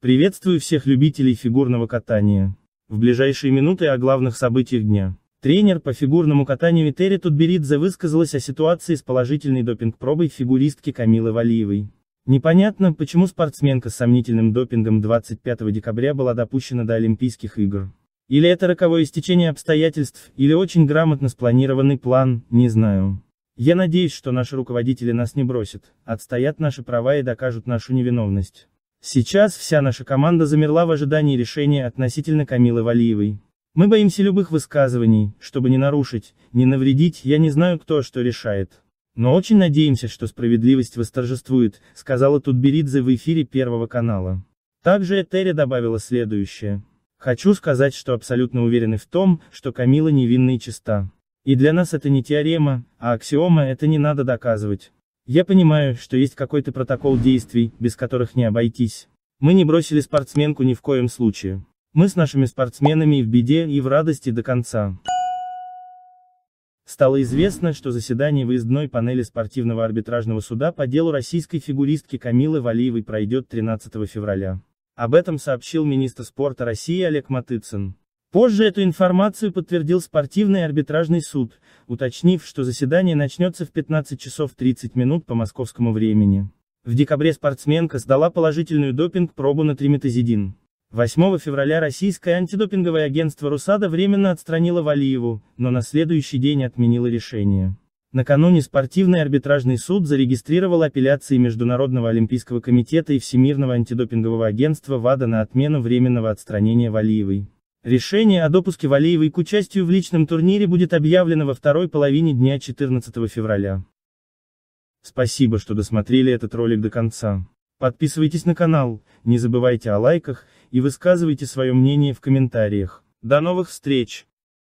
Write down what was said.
Приветствую всех любителей фигурного катания. В ближайшие минуты о главных событиях дня. Тренер по фигурному катанию Витери Тутберидзе высказалась о ситуации с положительной допинг-пробой фигуристки Камилы Валиевой. Непонятно, почему спортсменка с сомнительным допингом 25 декабря была допущена до Олимпийских игр. Или это роковое стечение обстоятельств, или очень грамотно спланированный план, не знаю. Я надеюсь, что наши руководители нас не бросят, отстоят наши права и докажут нашу невиновность. Сейчас вся наша команда замерла в ожидании решения относительно Камилы Валиевой. Мы боимся любых высказываний, чтобы не нарушить, не навредить, я не знаю кто что решает. Но очень надеемся, что справедливость восторжествует, сказала Тутберидзе в эфире Первого канала. Также Этери добавила следующее. Хочу сказать, что абсолютно уверены в том, что Камила невинна и чиста. И для нас это не теорема, а аксиома это не надо доказывать. Я понимаю, что есть какой-то протокол действий, без которых не обойтись. Мы не бросили спортсменку ни в коем случае. Мы с нашими спортсменами и в беде, и в радости до конца. Стало известно, что заседание выездной панели спортивного арбитражного суда по делу российской фигуристки Камилы Валиевой пройдет 13 февраля. Об этом сообщил министр спорта России Олег Матыцын. Позже эту информацию подтвердил спортивный арбитражный суд, уточнив, что заседание начнется в 15 часов 30 минут по московскому времени. В декабре спортсменка сдала положительную допинг-пробу на триметазидин. 8 февраля российское антидопинговое агентство «Русада» временно отстранило Валиеву, но на следующий день отменило решение. Накануне спортивный арбитражный суд зарегистрировал апелляции Международного олимпийского комитета и Всемирного антидопингового агентства ВАДА на отмену временного отстранения Валиевой. Решение о допуске Валеевой к участию в личном турнире будет объявлено во второй половине дня 14 февраля. Спасибо, что досмотрели этот ролик до конца. Подписывайтесь на канал, не забывайте о лайках и высказывайте свое мнение в комментариях. До новых встреч!